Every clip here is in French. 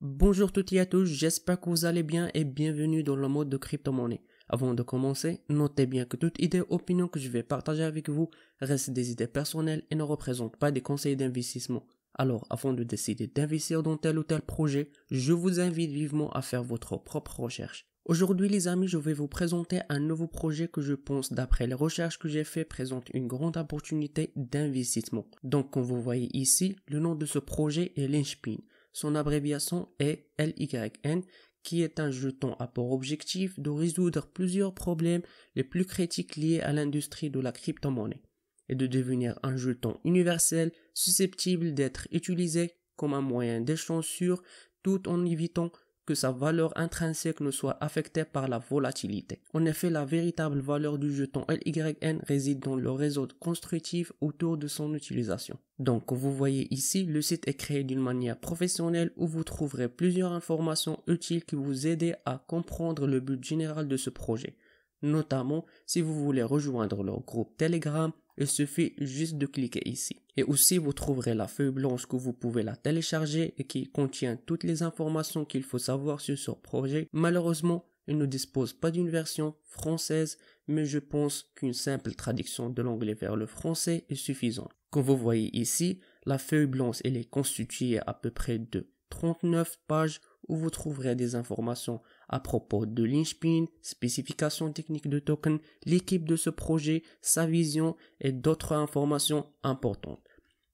Bonjour toutes et à tous, j'espère que vous allez bien et bienvenue dans le mode de crypto-monnaie. Avant de commencer, notez bien que toute idée ou opinion que je vais partager avec vous reste des idées personnelles et ne représente pas des conseils d'investissement. Alors, avant de décider d'investir dans tel ou tel projet, je vous invite vivement à faire votre propre recherche. Aujourd'hui les amis, je vais vous présenter un nouveau projet que je pense, d'après les recherches que j'ai fait, présente une grande opportunité d'investissement. Donc comme vous voyez ici, le nom de ce projet est LYNCHPIN, Son abréviation est LYN, qui est un jeton à pour objectif de résoudre plusieurs problèmes les plus critiques liés à l'industrie de la crypto-monnaie et de devenir un jeton universel susceptible d'être utilisé comme un moyen d'échange sûr tout en évitant que sa valeur intrinsèque ne soit affectée par la volatilité. En effet, la véritable valeur du jeton LYN réside dans le réseau constructif autour de son utilisation. Donc, comme vous voyez ici, le site est créé d'une manière professionnelle où vous trouverez plusieurs informations utiles qui vous aident à comprendre le but général de ce projet notamment si vous voulez rejoindre leur groupe Telegram il suffit juste de cliquer ici. Et aussi, vous trouverez la feuille blanche que vous pouvez la télécharger et qui contient toutes les informations qu'il faut savoir sur ce projet. Malheureusement, il ne dispose pas d'une version française, mais je pense qu'une simple traduction de l'anglais vers le français est suffisante. Comme vous voyez ici, la feuille blanche elle est constituée à peu près de 39 pages où vous trouverez des informations à propos de l'Inchpin, spécifications techniques de token, l'équipe de ce projet, sa vision et d'autres informations importantes.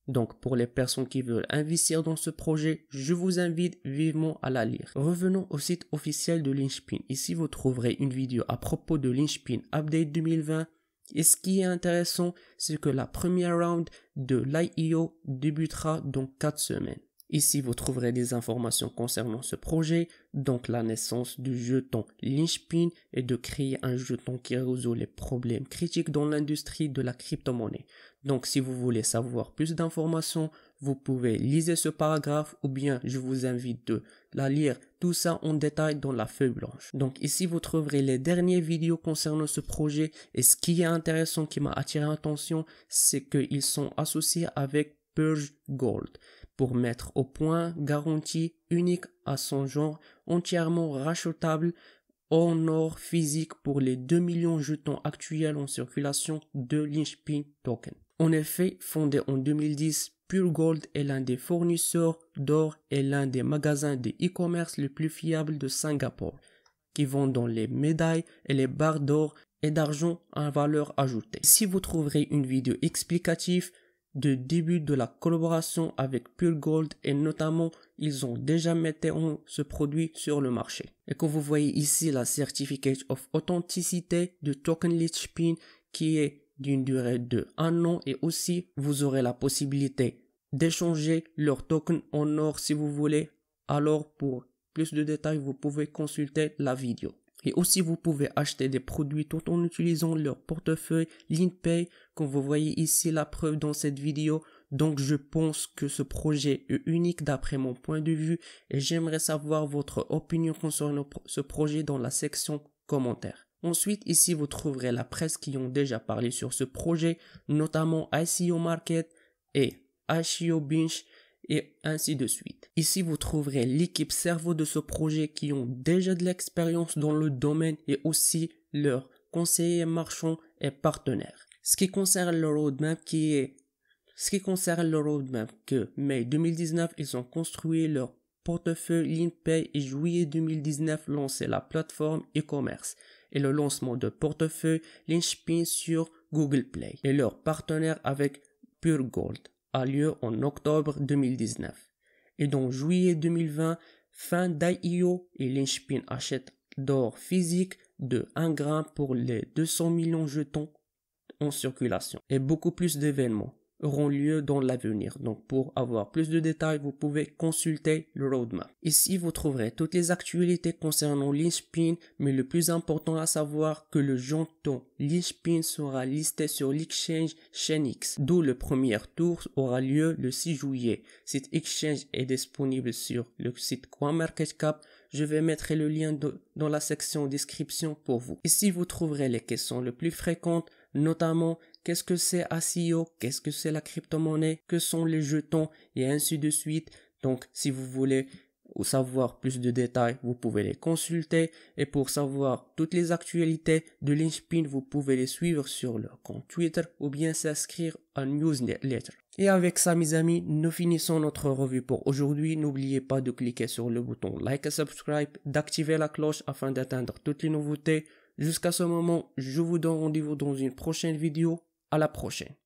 Donc pour les personnes qui veulent investir dans ce projet, je vous invite vivement à la lire. Revenons au site officiel de l'Inchpin. Ici vous trouverez une vidéo à propos de l'Inchpin Update 2020 et ce qui est intéressant, c'est que la première round de l'IEO débutera dans 4 semaines. Ici, vous trouverez des informations concernant ce projet, donc la naissance du jeton Lynchpin et de créer un jeton qui résout les problèmes critiques dans l'industrie de la crypto-monnaie. Donc, si vous voulez savoir plus d'informations, vous pouvez lire ce paragraphe ou bien je vous invite de la lire tout ça en détail dans la feuille blanche. Donc ici vous trouverez les dernières vidéos concernant ce projet et ce qui est intéressant qui m'a attiré l'attention c'est qu'ils sont associés avec Purge Gold pour mettre au point garantie unique à son genre entièrement rachetable en or physique pour les 2 millions jetons actuels en circulation de l'Inchpin Token. En effet, fondé en 2010, Pure Gold est l'un des fournisseurs d'or et l'un des magasins de e-commerce les plus fiables de Singapour, qui vendent dans les médailles et les barres d'or et d'argent à valeur ajoutée. Si vous trouverez une vidéo explicative de début de la collaboration avec Pure Gold et notamment ils ont déjà mis ce produit sur le marché. Et que vous voyez ici la Certificate of Authenticité de Token Lich qui est d'une durée de un an et aussi vous aurez la possibilité d'échanger leur token en or si vous voulez. Alors pour plus de détails vous pouvez consulter la vidéo. Et aussi, vous pouvez acheter des produits tout en utilisant leur portefeuille LinPay, comme vous voyez ici la preuve dans cette vidéo. Donc, je pense que ce projet est unique d'après mon point de vue et j'aimerais savoir votre opinion concernant ce projet dans la section commentaires. Ensuite, ici, vous trouverez la presse qui ont déjà parlé sur ce projet, notamment ICO Market et ICO Binge et ainsi de suite. Ici, vous trouverez l'équipe cerveau de ce projet qui ont déjà de l'expérience dans le domaine et aussi leurs conseillers marchands et partenaires. Ce qui concerne le roadmap qui est ce qui concerne le roadmap que mai 2019, ils ont construit leur portefeuille LinkPay et juillet 2019 lancé la plateforme e-commerce et le lancement de portefeuille Linchpin sur Google Play et leurs partenaires avec Pure Gold a lieu en octobre 2019 et donc juillet 2020, fin d'IEO et Lynchpin achète d'or physique de 1 gramme pour les 200 millions jetons en circulation et beaucoup plus d'événements auront lieu dans l'avenir. Donc pour avoir plus de détails, vous pouvez consulter le roadmap. Ici, vous trouverez toutes les actualités concernant l'Inspin, mais le plus important à savoir que le jeton Linspin sera listé sur l'exchange Chainx, d'où le premier tour aura lieu le 6 juillet. Cet exchange est disponible sur le site CoinMarketCap. Je vais mettre le lien dans la section description pour vous. Ici, vous trouverez les questions les plus fréquentes notamment qu'est-ce que c'est ASIO, qu'est-ce que c'est la crypto-monnaie, que sont les jetons et ainsi de suite. Donc si vous voulez savoir plus de détails, vous pouvez les consulter et pour savoir toutes les actualités de l'Inspin, vous pouvez les suivre sur leur compte Twitter ou bien s'inscrire à newsletter. Et avec ça, mes amis, nous finissons notre revue pour aujourd'hui. N'oubliez pas de cliquer sur le bouton like et subscribe, d'activer la cloche afin d'atteindre toutes les nouveautés. Jusqu'à ce moment, je vous donne rendez-vous dans une prochaine vidéo. À la prochaine.